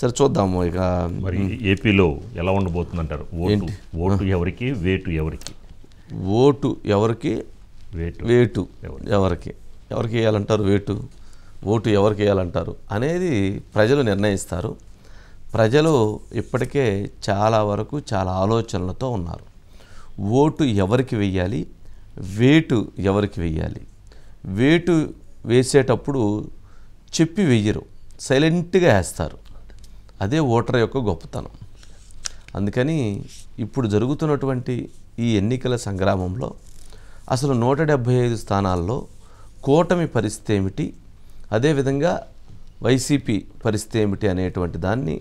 సరే చూద్దాము ఇక మరి ఏపీలో ఎలా ఉండబోతుందంటారు ఓటు ఓటు ఎవరికి వేటు ఎవరికి ఓటు ఎవరికి వేటు వేటు ఎవరికి ఎవరికి వేయాలంటారు వేటు ఓటు ఎవరికి వేయాలంటారు అనేది ప్రజలు నిర్ణయిస్తారు ప్రజలు ఇప్పటికే చాలా వరకు చాలా ఆలోచనలతో ఉన్నారు ఓటు ఎవరికి వెయ్యాలి వేటు ఎవరికి వెయ్యాలి వేటు వేసేటప్పుడు చెప్పి వెయ్యరు సైలెంట్గా వేస్తారు అదే ఓటర్ యొక్క గొప్పతనం అందుకని ఇప్పుడు జరుగుతున్నటువంటి ఈ ఎన్నికల సంగ్రామంలో అసలు నూట డెబ్భై ఐదు స్థానాల్లో కూటమి పరిస్థితి ఏమిటి అదేవిధంగా వైసీపీ పరిస్థితి ఏమిటి అనేటువంటి దాన్ని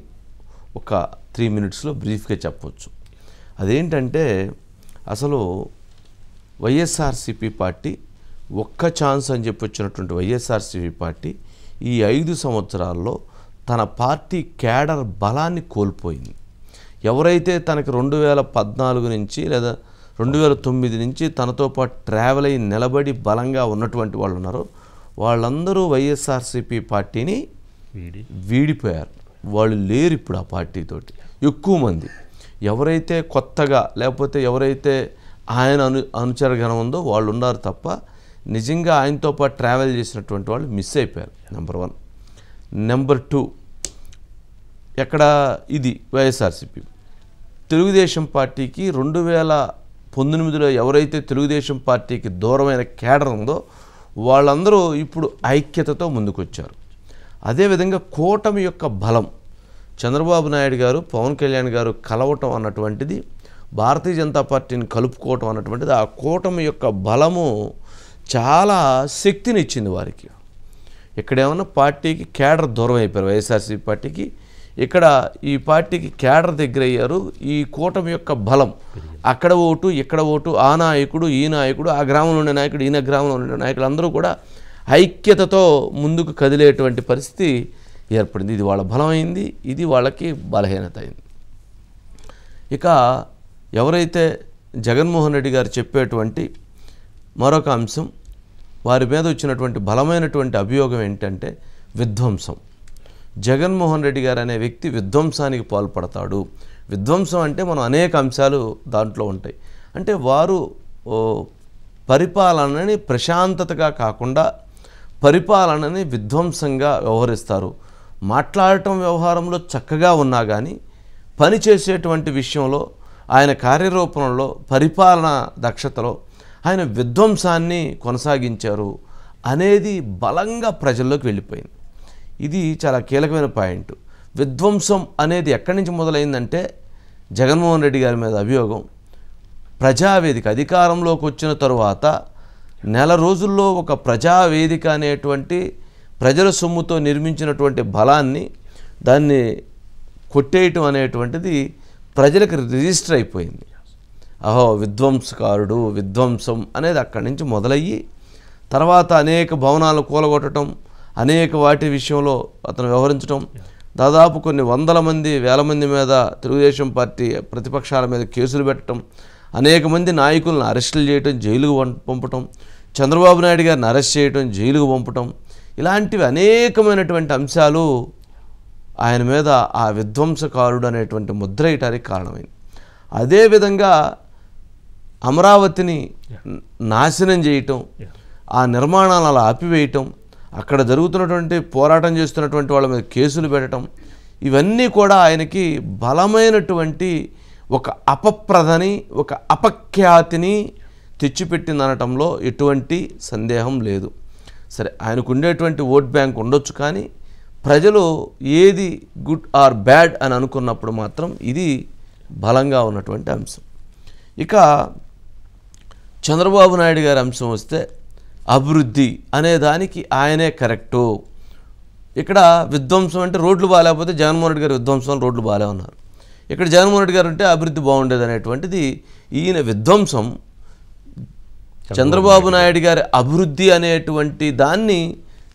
ఒక త్రీ మినిట్స్లో బ్రీఫ్గా చెప్పవచ్చు అదేంటంటే అసలు వైఎస్ఆర్సీపీ పార్టీ ఒక్క ఛాన్స్ అని చెప్పి వచ్చినటువంటి వైఎస్ఆర్సీపీ పార్టీ ఈ ఐదు సంవత్సరాల్లో తన పార్టీ కేడర్ బలాన్ని కోల్పోయింది ఎవరైతే తనకి రెండు వేల పద్నాలుగు నుంచి లేదా రెండు వేల తొమ్మిది నుంచి తనతో పాటు ట్రావెల్ అయ్యి నిలబడి బలంగా ఉన్నటువంటి వాళ్ళు ఉన్నారో వాళ్ళందరూ వైఎస్ఆర్సీపీ పార్టీని వీడిపోయారు వాళ్ళు లేరు ఇప్పుడు ఆ పార్టీతోటి ఎక్కువ మంది ఎవరైతే కొత్తగా లేకపోతే ఎవరైతే ఆయన అను అనుచరగణం ఉందో వాళ్ళు ఉన్నారు తప్ప నిజంగా ఆయనతో పాటు ట్రావెల్ చేసినటువంటి వాళ్ళు మిస్ అయిపోయారు నెంబర్ వన్ నెంబర్ టూ ఎక్కడ ఇది వైఎస్ఆర్సిపి తెలుగుదేశం పార్టీకి రెండు వేల పంతొమ్మిదిలో ఎవరైతే తెలుగుదేశం పార్టీకి దూరమైన కేడర్ ఉందో వాళ్ళందరూ ఇప్పుడు ఐక్యతతో ముందుకొచ్చారు అదేవిధంగా కూటమి యొక్క బలం చంద్రబాబు నాయుడు గారు పవన్ కళ్యాణ్ గారు కలవటం అన్నటువంటిది భారతీయ జనతా పార్టీని కలుపుకోవటం అన్నటువంటిది ఆ కూటమి యొక్క బలము చాలా శక్తినిచ్చింది వారికి ఇక్కడేమన్నా పార్టీకి క్యాడర్ దూరం అయిపోయారు వైఎస్ఆర్సీపీ పార్టీకి ఇక్కడ ఈ పార్టీకి క్యాడర్ దగ్గర అయ్యారు ఈ కూటమి యొక్క బలం అక్కడ ఓటు ఇక్కడ ఓటు ఆ నాయకుడు ఈ నాయకుడు ఆ గ్రామంలో ఉండే నాయకుడు ఈయన గ్రామంలో ఉండే నాయకులు అందరూ కూడా ఐక్యతతో ముందుకు కదిలేటువంటి పరిస్థితి ఏర్పడింది ఇది వాళ్ళ బలమైంది ఇది వాళ్ళకి బలహీనత అయింది ఇక ఎవరైతే జగన్మోహన్ రెడ్డి గారు చెప్పేటువంటి మరొక అంశం వారి మీద వచ్చినటువంటి బలమైనటువంటి అభియోగం ఏంటంటే విధ్వంసం జగన్మోహన్ రెడ్డి గారు అనే వ్యక్తి విధ్వంసానికి పాల్పడతాడు విధ్వంసం అంటే మనం అనేక అంశాలు దాంట్లో ఉంటాయి అంటే వారు పరిపాలనని ప్రశాంతతగా కాకుండా పరిపాలనని విధ్వంసంగా వ్యవహరిస్తారు మాట్లాడటం వ్యవహారంలో చక్కగా ఉన్నా కానీ పనిచేసేటువంటి విషయంలో ఆయన కార్యరూపంలో పరిపాలన దక్షతలో ఆయన విధ్వంసాన్ని కొనసాగించారు అనేది బలంగా ప్రజల్లోకి వెళ్ళిపోయింది ఇది చాలా కీలకమైన పాయింట్ విధ్వంసం అనేది ఎక్కడి నుంచి మొదలైందంటే జగన్మోహన్ రెడ్డి గారి మీద అభియోగం ప్రజావేదిక అధికారంలోకి వచ్చిన తరువాత నెల రోజుల్లో ఒక ప్రజావేదిక అనేటువంటి ప్రజల సొమ్ముతో నిర్మించినటువంటి బలాన్ని దాన్ని కొట్టేయటం అనేటువంటిది ప్రజలకు రిజిస్టర్ అయిపోయింది అహో విధ్వంసకారుడు విధ్వంసం అనేది అక్కడి నుంచి మొదలయ్యి తర్వాత అనేక భవనాలు కూలగొట్టడం అనేక వాటి విషయంలో అతను వ్యవహరించడం దాదాపు కొన్ని వందల మంది వేల మంది మీద తెలుగుదేశం పార్టీ ప్రతిపక్షాల మీద కేసులు పెట్టడం అనేక మంది నాయకులను అరెస్టులు చేయటం జైలుకు పంపటం చంద్రబాబు నాయుడు గారిని అరెస్ట్ చేయటం జైలుకు పంపటం ఇలాంటివి అనేకమైనటువంటి అంశాలు ఆయన మీద ఆ విధ్వంసకారుడు అనేటువంటి ముద్ర వేయటానికి కారణమైంది అదేవిధంగా అమరావతిని నాశనం చేయటం ఆ నిర్మాణాలు అలా ఆపివేయటం అక్కడ జరుగుతున్నటువంటి పోరాటం చేస్తున్నటువంటి వాళ్ళ మీద కేసులు పెట్టడం ఇవన్నీ కూడా ఆయనకి బలమైనటువంటి ఒక అపప్రదని ఒక అపఖ్యాతిని తెచ్చిపెట్టింది అనటంలో ఎటువంటి సందేహం లేదు సరే ఆయనకు ఉండేటువంటి ఓట్ బ్యాంక్ ఉండొచ్చు కానీ ప్రజలు ఏది గుడ్ ఆర్ బ్యాడ్ అని అనుకున్నప్పుడు మాత్రం ఇది బలంగా ఉన్నటువంటి అంశం ఇక చంద్రబాబు నాయుడు గారి అంశం వస్తే అభివృద్ధి అనే దానికి ఆయనే కరెక్టు ఇక్కడ విధ్వంసం అంటే రోడ్లు బాగాలేకపోతే జగన్మోహన్ రెడ్డి గారు విధ్వంసం రోడ్లు బాగాలే ఉన్నారు ఇక్కడ జగన్మోహన్ రెడ్డి గారు ఉంటే అభివృద్ధి బాగుండేది అనేటువంటిది ఈయన విధ్వంసం చంద్రబాబు నాయుడు గారి అభివృద్ధి అనేటువంటి దాన్ని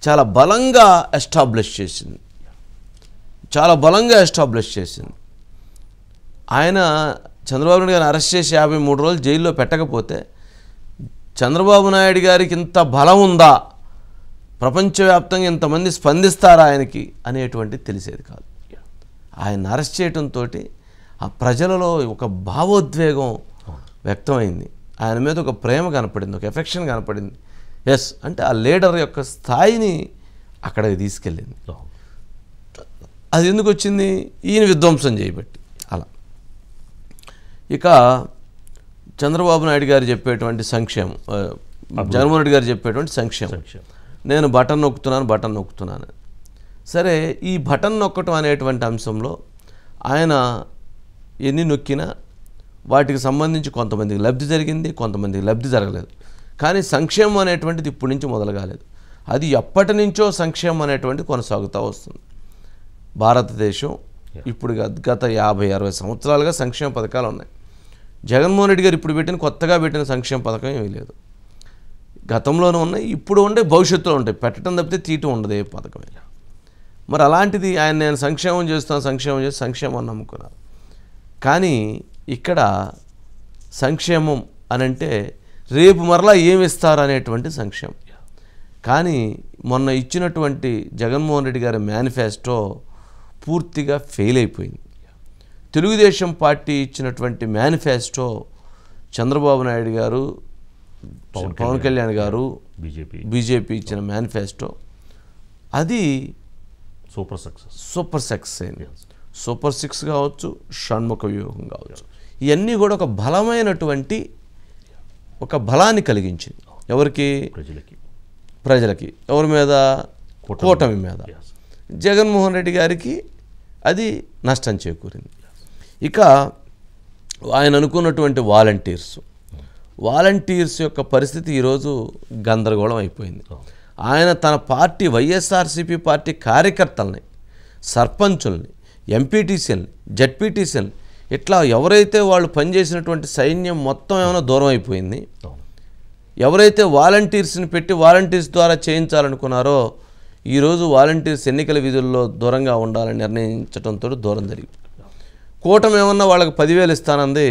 చాలా బలంగా ఎస్టాబ్లిష్ చేసింది చాలా బలంగా ఎస్టాబ్లిష్ చేసింది ఆయన చంద్రబాబు నాయుడు గారిని అరెస్ట్ చేసి యాభై మూడు రోజులు జైల్లో పెట్టకపోతే చంద్రబాబు నాయుడు గారికి ఇంత బలం ఉందా ప్రపంచవ్యాప్తంగా ఇంతమంది స్పందిస్తారా ఆయనకి అనేటువంటిది తెలిసేది కాదు ఆయన అరెస్ట్ చేయడంతో ఆ ప్రజలలో ఒక భావోద్వేగం వ్యక్తమైంది ఆయన మీద ఒక ప్రేమ కనపడింది ఒక ఎఫెక్షన్ కనపడింది ఎస్ అంటే ఆ లీడర్ యొక్క స్థాయిని అక్కడికి తీసుకెళ్ళింది అది ఎందుకు వచ్చింది ఈయన విధ్వంసం చేయబట్టి అలా ఇక చంద్రబాబు నాయుడు గారు చెప్పేటువంటి సంక్షేమం జగన్మోహన్ రెడ్డి గారు చెప్పేటువంటి సంక్షేమం నేను బటన్ నొక్కుతున్నాను బటన్ నొక్కుతున్నాను సరే ఈ బటన్ నొక్కటం అనేటువంటి అంశంలో ఆయన ఎన్ని నొక్కినా వాటికి సంబంధించి కొంతమందికి లబ్ధి జరిగింది కొంతమందికి లబ్ధి జరగలేదు కానీ సంక్షేమం అనేటువంటిది ఇప్పటి నుంచి మొదలు కాలేదు అది ఎప్పటి నుంచో సంక్షేమం అనేటువంటి కొనసాగుతూ వస్తుంది భారతదేశం ఇప్పుడు గత యాభై అరవై సంవత్సరాలుగా సంక్షేమ పథకాలు ఉన్నాయి జగన్మోహన్ రెడ్డి గారు ఇప్పుడు పెట్టిన కొత్తగా పెట్టిన సంక్షేమ పథకం ఏమీ లేదు గతంలోనే ఉన్నాయి ఇప్పుడు ఉండే భవిష్యత్తులో ఉంటాయి పెట్టడం తప్పితే తీటు ఉండదు ఏ పథకం మరి అలాంటిది ఆయన నేను సంక్షేమం చేస్తాను సంక్షేమం చేసి సంక్షేమం నమ్ముకున్నాను కానీ ఇక్కడ సంక్షేమం అని అంటే రేపు మరలా ఏమి ఇస్తారు అనేటువంటి సంక్షేమం కానీ మొన్న ఇచ్చినటువంటి జగన్మోహన్ రెడ్డి గారి మేనిఫెస్టో పూర్తిగా ఫెయిల్ అయిపోయింది తెలుగుదేశం పార్టీ ఇచ్చినటువంటి మేనిఫెస్టో చంద్రబాబు నాయుడు గారు పవన్ కళ్యాణ్ గారు బీజేపీ బీజేపీ ఇచ్చిన మేనిఫెస్టో అది సూపర్ సక్సెస్ సూపర్ సక్సెస్ అయింది సూపర్ సిక్స్ కావచ్చు షణ్ముఖ వ్యూహం కావచ్చు ఇవన్నీ కూడా ఒక బలమైనటువంటి ఒక బలాన్ని కలిగించింది ఎవరికి ప్రజలకి ప్రజలకి ఎవరి మీద కూటమి మీద జగన్మోహన్ రెడ్డి గారికి అది నష్టం చేకూరింది ఇక ఆయన అనుకున్నటువంటి వాలంటీర్స్ వాలంటీర్స్ యొక్క పరిస్థితి ఈరోజు గందరగోళం అయిపోయింది ఆయన తన పార్టీ వైఎస్ఆర్సీపీ పార్టీ కార్యకర్తల్ని సర్పంచుల్ని ఎంపీటీసీలని జడ్పీటీసీలని ఇట్లా ఎవరైతే వాళ్ళు పనిచేసినటువంటి సైన్యం మొత్తం ఏమైనా దూరం అయిపోయింది ఎవరైతే వాలంటీర్స్ని పెట్టి వాలంటీర్స్ ద్వారా చేయించాలనుకున్నారో ఈరోజు వాలంటీర్స్ ఎన్నికల విధుల్లో దూరంగా ఉండాలని నిర్ణయించడంతో దూరం జరిగింది కూటమి ఏమన్నా వాళ్ళకి పదివేలు ఇస్తానంది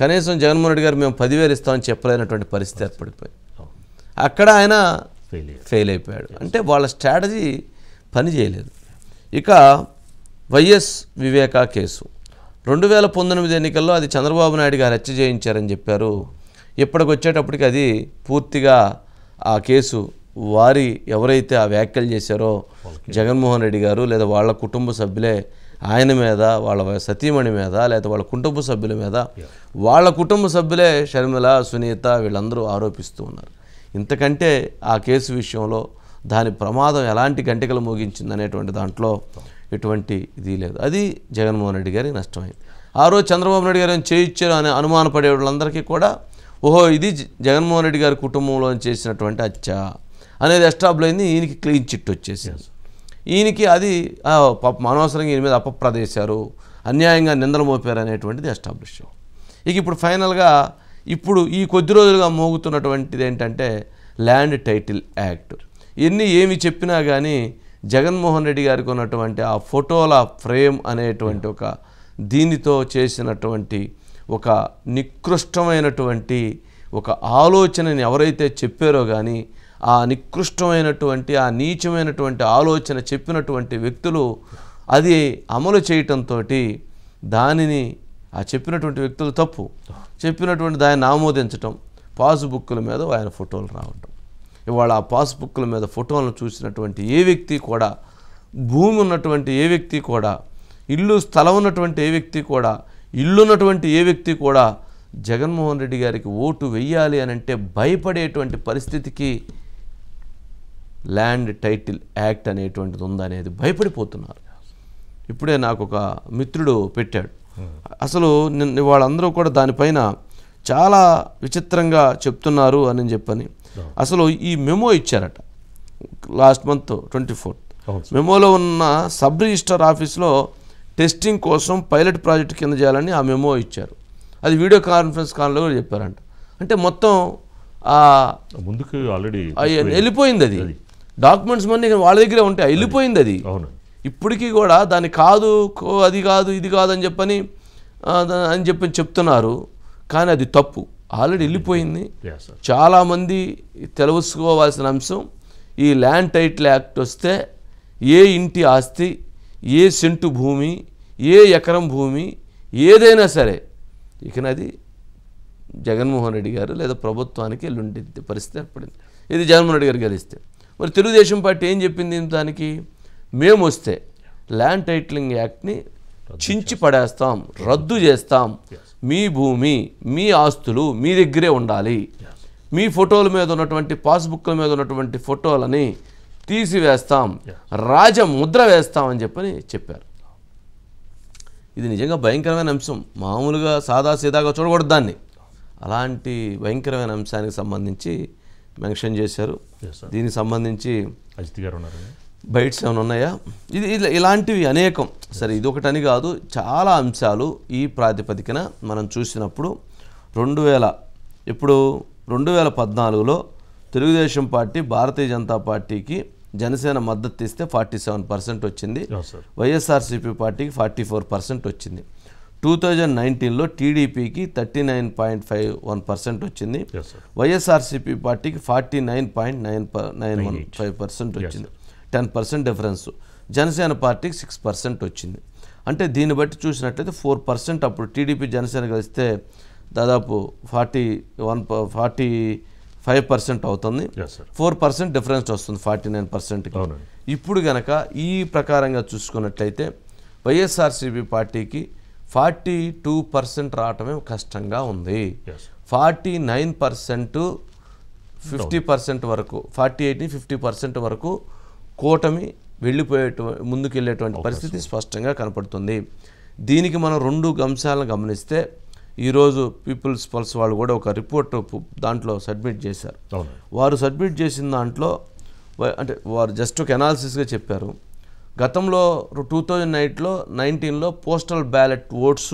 కనీసం జగన్మోహన్ రెడ్డి గారు మేము పదివేలు ఇస్తామని చెప్పలేనటువంటి పరిస్థితి ఏర్పడిపోయింది అక్కడ ఆయన ఫెయిల్ అయిపోయాడు అంటే వాళ్ళ స్ట్రాటజీ పని చేయలేదు ఇక వైఎస్ వివేకా కేసు రెండు వేల పంతొమ్మిది ఎన్నికల్లో అది చంద్రబాబు నాయుడు గారు హత్య చేయించారని చెప్పారు ఇప్పటికొచ్చేటప్పటికి అది పూర్తిగా ఆ కేసు వారి ఎవరైతే ఆ వ్యాఖ్యలు చేశారో జగన్మోహన్ రెడ్డి గారు లేదా వాళ్ళ కుటుంబ సభ్యులే ఆయన మీద వాళ్ళ సతీమణి మీద లేకపోతే వాళ్ళ కుటుంబ సభ్యుల మీద వాళ్ళ కుటుంబ సభ్యులే షర్మిల సునీత వీళ్ళందరూ ఆరోపిస్తూ ఉన్నారు ఇంతకంటే ఆ కేసు విషయంలో దాని ప్రమాదం ఎలాంటి గంటకలు మోగించింది అనేటువంటి దాంట్లో ఎటువంటి ఇది లేదు అది జగన్మోహన్ రెడ్డి గారికి నష్టమైంది ఆ రోజు చంద్రబాబు నాయుడు గారు చేయించారు అనే అనుమాన పడే వాళ్ళందరికీ కూడా ఓహో ఇది జగన్మోహన్ రెడ్డి గారి కుటుంబంలో చేసినటువంటి అచ్చ అనేది ఎస్టాబ్లైంది ఈయనకి క్లీన్ చిట్ వచ్చేసారు ఈయనకి అది పాప అనవసరంగా ఈయన మీద అపప్రదేశారు అన్యాయంగా నిందలు మోపారు అనేటువంటిది ఎస్టాబ్లిష్ ఇక ఇప్పుడు ఫైనల్గా ఇప్పుడు ఈ కొద్ది రోజులుగా మోగుతున్నటువంటిది ఏంటంటే ల్యాండ్ టైటిల్ యాక్ట్ ఎన్ని ఏమి చెప్పినా కానీ జగన్మోహన్ రెడ్డి గారికి ఉన్నటువంటి ఆ ఫోటోల ఫ్రేమ్ అనేటువంటి ఒక దీనితో చేసినటువంటి ఒక నికృష్టమైనటువంటి ఒక ఆలోచనని ఎవరైతే చెప్పారో కానీ ఆ నికృష్టమైనటువంటి ఆ నీచమైనటువంటి ఆలోచన చెప్పినటువంటి వ్యక్తులు అది అమలు చేయటంతో దానిని ఆ చెప్పినటువంటి వ్యక్తులు తప్పు చెప్పినటువంటి దాన్ని ఆమోదించటం పాస్బుక్ల మీద ఆయన ఫోటోలు రావటం ఇవాళ ఆ పాస్బుక్ల మీద ఫోటోలను చూసినటువంటి ఏ వ్యక్తి కూడా భూమి ఉన్నటువంటి ఏ వ్యక్తి కూడా ఇల్లు స్థలం ఉన్నటువంటి ఏ వ్యక్తి కూడా ఇల్లున్నటువంటి ఏ వ్యక్తి కూడా జగన్మోహన్ రెడ్డి గారికి ఓటు వెయ్యాలి అనంటే భయపడేటువంటి పరిస్థితికి ల్యాండ్ టైటిల్ యాక్ట్ అనేటువంటిది ఉందనేది భయపడిపోతున్నారు ఇప్పుడే నాకు ఒక మిత్రుడు పెట్టాడు అసలు వాళ్ళందరూ కూడా దానిపైన చాలా విచిత్రంగా చెప్తున్నారు అని చెప్పని అసలు ఈ మెమో ఇచ్చారట లాస్ట్ మంత్ ట్వంటీ ఫోర్త్ మెమోలో ఉన్న సబ్ రిజిస్టర్ ఆఫీస్లో టెస్టింగ్ కోసం పైలట్ ప్రాజెక్ట్ కింద చేయాలని ఆ మెమో ఇచ్చారు అది వీడియో కాన్ఫరెన్స్ కాల్లో కూడా చెప్పారంట అంటే మొత్తం ముందుకు ఆల్రెడీ వెళ్ళిపోయింది అది డాక్యుమెంట్స్ మనీ వాళ్ళ దగ్గరే ఉంటాయి వెళ్ళిపోయింది అది అవును ఇప్పటికీ కూడా దాన్ని కాదు అది కాదు ఇది కాదు అని చెప్పని అని చెప్పి చెప్తున్నారు కానీ అది తప్పు ఆల్రెడీ వెళ్ళిపోయింది చాలామంది తెలుసుకోవాల్సిన అంశం ఈ ల్యాండ్ టైటిల్ యాక్ట్ వస్తే ఏ ఇంటి ఆస్తి ఏ సెంటు భూమి ఏ ఎకరం భూమి ఏదైనా సరే ఇకనది జగన్మోహన్ రెడ్డి గారు లేదా ప్రభుత్వానికి వెళ్ళుండే పరిస్థితి ఏర్పడింది ఇది జగన్మోహన్ రెడ్డి గారు గెలిస్తే మరి తెలుగుదేశం పార్టీ ఏం చెప్పింది దానికి మేము వస్తే ల్యాండ్ టైటిలింగ్ యాక్ట్ని చించి పడేస్తాం రద్దు చేస్తాం మీ భూమి మీ ఆస్తులు మీ దగ్గరే ఉండాలి మీ ఫోటోల మీద ఉన్నటువంటి పాస్బుక్ల మీద ఉన్నటువంటి ఫోటోలని తీసివేస్తాం రాజ ముద్ర వేస్తామని చెప్పని చెప్పారు ఇది నిజంగా భయంకరమైన అంశం మామూలుగా సాదా సీదాగా చూడకూడదు దాన్ని అలాంటి భయంకరమైన అంశానికి సంబంధించి మెన్షన్ చేశారు దీనికి సంబంధించి అజిత్ గారు ఉన్నారు బైట్స్ ఏమైనా ఉన్నాయా ఇది ఇలాంటివి అనేకం సరే ఇది ఒకటని కాదు చాలా అంశాలు ఈ ప్రాతిపదికన మనం చూసినప్పుడు రెండు వేల ఇప్పుడు రెండు వేల పద్నాలుగులో తెలుగుదేశం పార్టీ భారతీయ జనతా పార్టీకి జనసేన మద్దతు ఇస్తే ఫార్టీ సెవెన్ పర్సెంట్ వచ్చింది వైఎస్ఆర్సీపీ పార్టీకి ఫార్టీ ఫోర్ పర్సెంట్ వచ్చింది టూ థౌజండ్ నైన్టీన్లో టీడీపీకి thirty nine point five one percent వచ్చింది వైఎస్ఆర్సీపీ పార్టీకి forty nine point nine nine one five percent వచ్చింది టెన్ పర్సెంట్ డిఫరెన్స్ జనసేన పార్టీకి సిక్స్ పర్సెంట్ వచ్చింది అంటే దీన్ని బట్టి చూసినట్లయితే ఫోర్ పర్సెంట్ అప్పుడు టీడీపీ జనసేన కలిస్తే దాదాపు forty one forty five percent అవుతుంది ఫోర్ పర్సెంట్ డిఫరెన్స్ వస్తుంది ఫార్టీ నైన్ పర్సెంట్కి ఇప్పుడు గనక ఈ ప్రకారంగా చూసుకున్నట్లయితే వైఎస్ఆర్సీపీ పార్టీకి ఫార్టీ టూ పర్సెంట్ రావటమే కష్టంగా ఉంది forty nine percent fifty percent వరకు ఫార్టీ ఎయిట్ని ఫిఫ్టీ పర్సెంట్ వరకు కూటమి వెళ్ళిపోయేట ముందుకు పరిస్థితి స్పష్టంగా కనపడుతుంది దీనికి మనం రెండు అంశాలను గమనిస్తే ఈరోజు పీపుల్స్ పల్స్ వాళ్ళు కూడా ఒక రిపోర్ట్ దాంట్లో సబ్మిట్ చేశారు వారు సబ్మిట్ చేసిన దాంట్లో అంటే వారు జస్ట్ ఒక ఎనాలిసిస్గా చెప్పారు గతంలో టూ థౌజండ్ నైన్లో నైన్టీన్లో పోస్టల్ బ్యాలెట్ ఓట్స్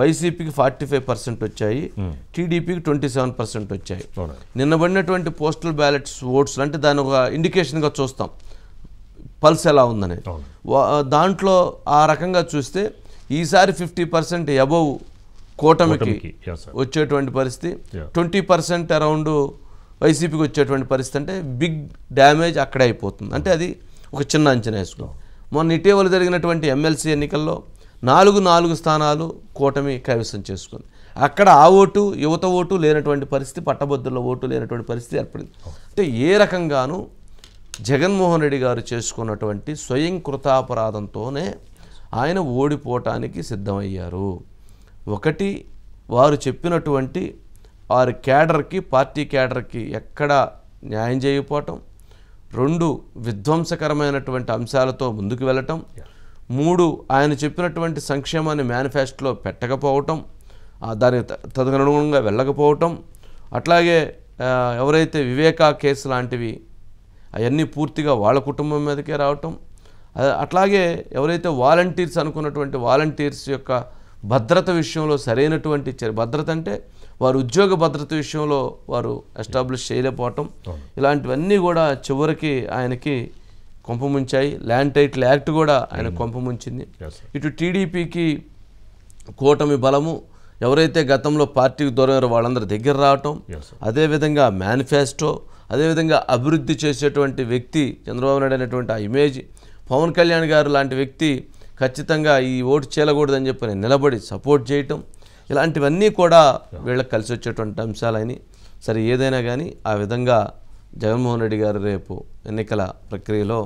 వైసీపీకి ఫార్టీ ఫైవ్ పర్సెంట్ వచ్చాయి hmm. టీడీపీకి ట్వంటీ సెవెన్ పర్సెంట్ వచ్చాయి నిన్నబడినటువంటి పోస్టల్ బ్యాలెట్స్ ఓట్స్ అంటే దాని ఒక ఇండికేషన్గా చూస్తాం పల్స్ ఎలా ఉందని దాంట్లో ఆ రకంగా చూస్తే ఈసారి ఫిఫ్టీ పర్సెంట్ అబవ్ కూటమికి వచ్చేటువంటి పరిస్థితి ట్వంటీ పర్సెంట్ అరౌండ్ వైసీపీకి వచ్చేటువంటి పరిస్థితి అంటే బిగ్ డ్యామేజ్ అక్కడే అయిపోతుంది అంటే అది ఒక చిన్న అంచనా వేసుకో మొన్న ఇటీవల జరిగినటువంటి ఎమ్మెల్సీ ఎన్నికల్లో నాలుగు నాలుగు స్థానాలు కూటమి కైవసం చేసుకుంది అక్కడ ఆ ఓటు యువత ఓటు లేనటువంటి పరిస్థితి పట్టభద్రుల ఓటు లేనటువంటి పరిస్థితి ఏర్పడింది అంటే ఏ రకంగానూ జగన్మోహన్ రెడ్డి గారు చేసుకున్నటువంటి స్వయం కృతాపరాధంతోనే ఆయన ఓడిపోవటానికి సిద్ధమయ్యారు ఒకటి వారు చెప్పినటువంటి వారి క్యాడర్కి పార్టీ క్యాడర్కి ఎక్కడ న్యాయం చేయకపోవటం రెండు విధ్వంసకరమైనటువంటి అంశాలతో ముందుకు వెళ్ళటం మూడు ఆయన చెప్పినటువంటి సంక్షేమాన్ని మేనిఫెస్టోలో పెట్టకపోవటం దానికి తదనుగుణంగా వెళ్ళకపోవటం అట్లాగే ఎవరైతే వివేకా కేసు లాంటివి అవన్నీ పూర్తిగా వాళ్ళ కుటుంబం మీదకే రావటం అట్లాగే ఎవరైతే వాలంటీర్స్ అనుకున్నటువంటి వాలంటీర్స్ యొక్క భద్రత విషయంలో సరైనటువంటి భద్రత అంటే వారు ఉద్యోగ భద్రత విషయంలో వారు ఎస్టాబ్లిష్ చేయలేకపోవటం ఇలాంటివన్నీ కూడా చివరికి ఆయనకి ముంచాయి ల్యాండ్ టైటిల్ యాక్ట్ కూడా ఆయన ముంచింది ఇటు టీడీపీకి కూటమి బలము ఎవరైతే గతంలో పార్టీకి దూరమైన వాళ్ళందరి దగ్గర రావటం అదేవిధంగా మేనిఫెస్టో అదేవిధంగా అభివృద్ధి చేసేటువంటి వ్యక్తి చంద్రబాబు నాయుడు అనేటువంటి ఆ ఇమేజ్ పవన్ కళ్యాణ్ గారు లాంటి వ్యక్తి ఖచ్చితంగా ఈ ఓటు చేయకూడదని చెప్పి నిలబడి సపోర్ట్ చేయటం ఇలాంటివన్నీ కూడా వీళ్ళకి కలిసి వచ్చేటువంటి అంశాలని సరే ఏదైనా కానీ ఆ విధంగా జగన్మోహన్ రెడ్డి గారు రేపు ఎన్నికల ప్రక్రియలో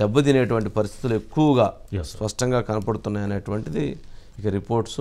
దెబ్బతినేటువంటి పరిస్థితులు ఎక్కువగా స్పష్టంగా కనపడుతున్నాయి అనేటువంటిది ఇక రిపోర్ట్స్